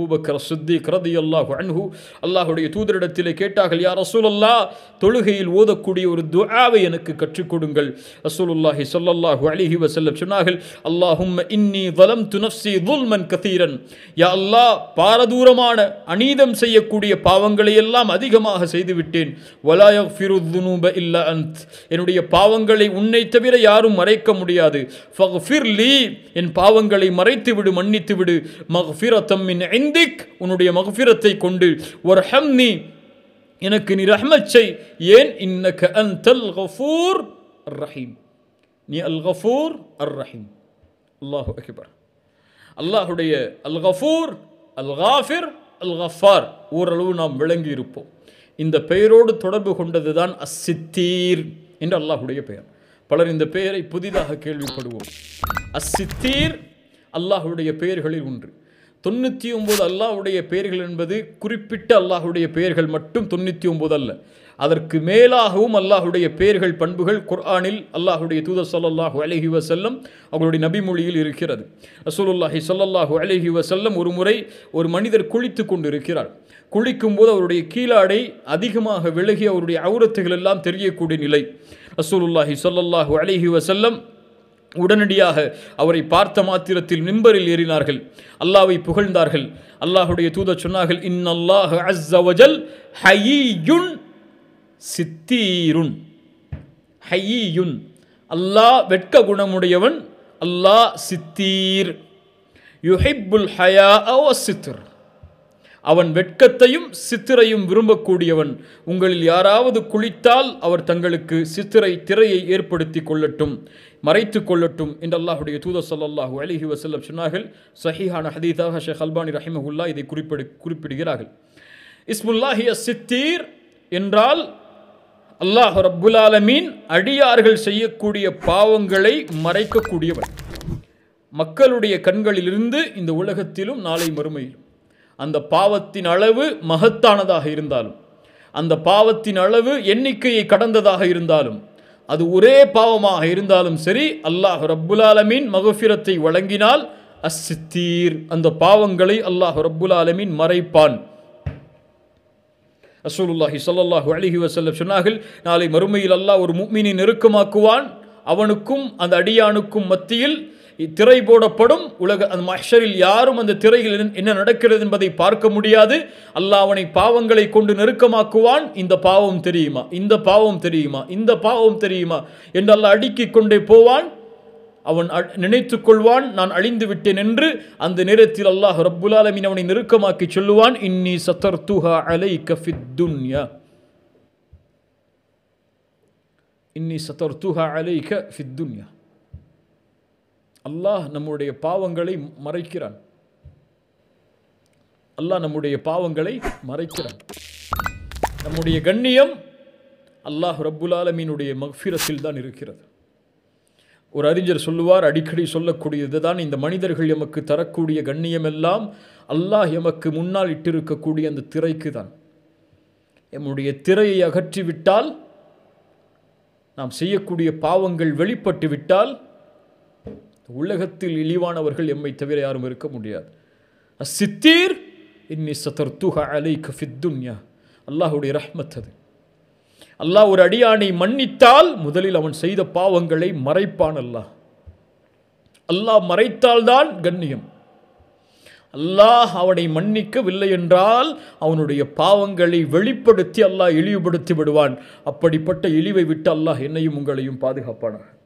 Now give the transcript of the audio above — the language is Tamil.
அபுபக்கர் சித்திக் ரதி அல்லாஹு அன்ஹு அல்லாஹுடைய தூதரிடத்திலே கேட்டார்கள் யார் ரசூலல்லா தொழுகையில் ஓதக்கூடிய ஒரு துஆவை எனக்கு கற்றுக் கொடுங்கள் ரசூலுல்லாஹி சொல்லல்லாஹு அலிஹி வசல்லம் சொன்னார்கள் அல்லாஹும் இன்னி வலம் துனப்சி துல்மன் கதீரன் யா அல்லாஹ் பாரதூரமான அநீதம் செய்யக்கூடிய பாவங்களை எல்லாம் அதிகமாக செய்துவிட்டேன் வலாய ஃபிருதுனூப இல்லா அந்த் என்னுடைய பாவங்களை உன்னை தவிர யாரும் மறைக்க முடியாது ஃபஃபிர்லி என் பாவங்களை மறைத்து விடு மன்னித்து விடு மஃபிரத்தம் மின் இந்திக் உன்னுடைய மகஃபிரத்தை கொண்டு ஒரு ஹம்னி எனக்கு நீ ரஹ்மச்சை ஏன் ஏன் அன் தல் கஃபூர் அர் ரஹீம் நீ அல் கஃபூர் அர் ரஹீம் அல்லாஹு அகிபர் அல்லாஹுடைய அல் கஃபூர் அல் காஃபிர் அல் கஃபார் ஓரளவு நாம் விளங்கி இருப்போம் இந்த பெயரோடு தொடர்பு கொண்டது தான் அசித்தீர் என்று அல்லாஹுடைய பெயர் பலர் இந்த பெயரை புதிதாக கேள்விப்படுவோம் அசித்தீர் அல்லாஹுடைய பெயர்களில் ஒன்று தொண்ணூற்றி ஒம்பது அல்லாஹுடைய பெயர்கள் என்பது குறிப்பிட்ட அல்லாஹுடைய பெயர்கள் மட்டும் தொண்ணூற்றி ஒம்பது அல்ல அதற்கு மேலாகவும் அல்லாஹுடைய பெயர்கள் பண்புகள் குர்ஆனில் அல்லாஹுடைய தூதர் சொல்லல்லாஹு அலஹி வசல்லம் அவங்களுடைய நபிமொழியில் இருக்கிறது அசூலுல்லாஹி சொல்லல்லாஹு அலஹி வசல்லம் ஒரு முறை ஒரு மனிதர் குளித்து கொண்டு இருக்கிறார் குளிக்கும்போது அவருடைய கீழாடை அதிகமாக விலகி அவருடைய அவுரத்துகள் எல்லாம் தெரியக்கூடிய நிலை ரசூலுல்லாஹி சொல்லல்லாஹு அலஹி வசல்லம் உடனடியாக அவரை பார்த்த மாத்திரத்தில் மிம்பரில் ஏறினார்கள் அல்லாவை புகழ்ந்தார்கள் அல்லாஹுடைய தூத சொன்னார்கள் இன்னல்லாஹ் அஸ்ஸவஜல் ஹயீயுன் சித்தீருன் ஹயீயுன் அல்லாஹ் வெட்க குணமுடையவன் அல்லாஹ் சித்தீர் யுஹிப்புல் ஹயா சித்தர் அவன் வெட்கத்தையும் சித்திரையும் விரும்பக்கூடியவன் உங்களில் யாராவது குளித்தால் அவர் தங்களுக்கு சித்திரை திரையை ஏற்படுத்தி கொள்ளட்டும் மறைத்து கொள்ளட்டும் என்று அல்லாஹுடைய தூத சொல்லாஹு அலிஹி வசல்லம் சொன்னார்கள் சஹிஹான ஹதீதாக ஷே ஹல்பானி ரஹிமஹுல்லா இதை குறிப்பிடு குறிப்பிடுகிறார்கள் இஸ்முல்லாஹிய சித்தீர் என்றால் அல்லாஹ் ரப்புலாலமீன் அடியார்கள் செய்யக்கூடிய பாவங்களை மறைக்கக்கூடியவன் மக்களுடைய கண்களிலிருந்து இந்த உலகத்திலும் நாளை மறுமையிலும் அந்த பாவத்தின் அளவு மகத்தானதாக இருந்தாலும் அந்த பாவத்தின் அளவு எண்ணிக்கையை கடந்ததாக இருந்தாலும் அது ஒரே பாவமாக இருந்தாலும் சரி அல்லாஹ் ரப்புலாலமீன் மகஃபிரத்தை வழங்கினால் அஸ்தித்தீர் அந்த பாவங்களை அல்லாஹ் ரப்புலாலமீன் மறைப்பான் அசூலுல்லாஹி சொல்லல்லாஹு அலிஹி வசல்ல சொன்னார்கள் நாளை மறுமையில் அல்லாஹ் ஒரு முக்மினை நெருக்கமாக்குவான் அவனுக்கும் அந்த அடியானுக்கும் மத்தியில் திரை போடப்படும் உலக அந்த மஷரில் யாரும் அந்த திரையில் என்ன நடக்கிறது என்பதை பார்க்க முடியாது அல்லாவனை பாவங்களை கொண்டு நெருக்கமாக்குவான் இந்த பாவம் தெரியுமா இந்த பாவம் தெரியுமா இந்த பாவம் தெரியுமா என்று அல்லாஹ் அடுக்கிக் கொண்டே போவான் அவன் நினைத்து கொள்வான் நான் அழிந்து விட்டேன் என்று அந்த நேரத்தில் அல்லாஹ் ரப்புலாலமின் அவனை நெருக்கமாக்கி சொல்லுவான் இன்னி சத்தர் துஹா அலை கஃபித் துன்யா இன்னி சத்தர் துஹா அலை கஃபித் துன்யா அல்லாஹ் நம்முடைய பாவங்களை மறைக்கிறான் அல்லாஹ் நம்முடைய பாவங்களை மறைக்கிறான் நம்முடைய கண்ணியம் அல்லாஹ் ரப்புலாலமீனுடைய மஃபிரத்தில் தான் இருக்கிறது ஒரு அறிஞர் சொல்லுவார் அடிக்கடி சொல்லக்கூடிய இதுதான் இந்த மனிதர்கள் எமக்கு தரக்கூடிய கண்ணியமெல்லாம் அல்லாஹ் எமக்கு முன்னால் இட்டிருக்கக்கூடிய அந்த திரைக்கு தான் எம்முடைய திரையை அகற்றிவிட்டால் நாம் செய்யக்கூடிய பாவங்கள் வெளிப்பட்டு விட்டால் உலகத்தில் இழிவானவர்கள் எம்மை தவிர யாரும் இருக்க முடியாது அசித்தீர் இன்னி சதர் துக அலை கஃபித்துன்யா அல்லாஹுடைய ரஹ்மத் அது அல்லாஹ் ஒரு அடியானை மன்னித்தால் முதலில் அவன் செய்த பாவங்களை மறைப்பான் அல்லாஹ் அல்லாஹ் மறைத்தால்தான் கண்ணியம் அல்லாஹ் அவனை மன்னிக்கவில்லை என்றால் அவனுடைய பாவங்களை வெளிப்படுத்தி அல்லாஹ் இழிவுபடுத்தி விடுவான் அப்படிப்பட்ட இழிவை விட்டு அல்லாஹ் என்னையும் உங்களையும் பாதுகாப்பானாக